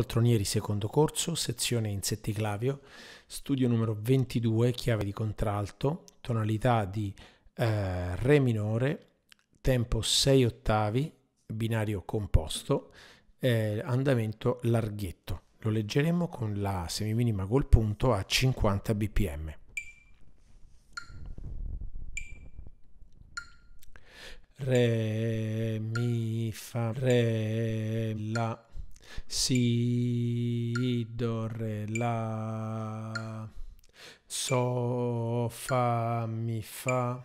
Poltronieri secondo corso, sezione insetti clavio, studio numero 22, chiave di contralto, tonalità di eh, Re minore, tempo 6 ottavi, binario composto, eh, andamento larghetto. Lo leggeremo con la semiminima col punto a 50 bpm. Re, mi, fa, re, la, si, do, re, la, so, fa, mi, fa,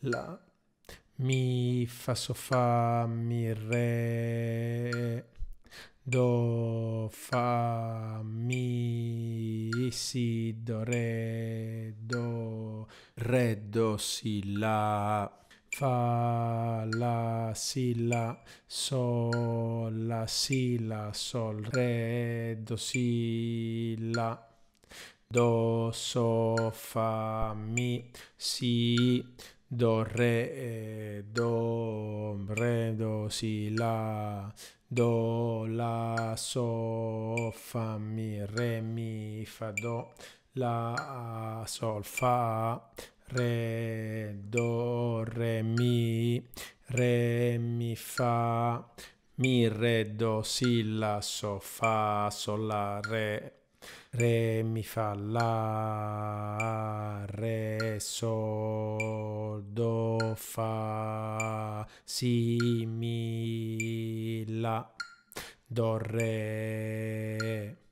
la, mi, fa, so, fa, mi, re, do, fa, mi, si, do, re, do, re, do, si, la, fa la si la sol la si la sol re do si la do so fa mi si do re do re do si la do la so fa mi re mi fa do la sol fa re do re, mi, fa, mi, re, do, si, la, so, fa, sol, la, re, re, mi, fa, la, re, sol, do, fa, si, mi, la, do, re,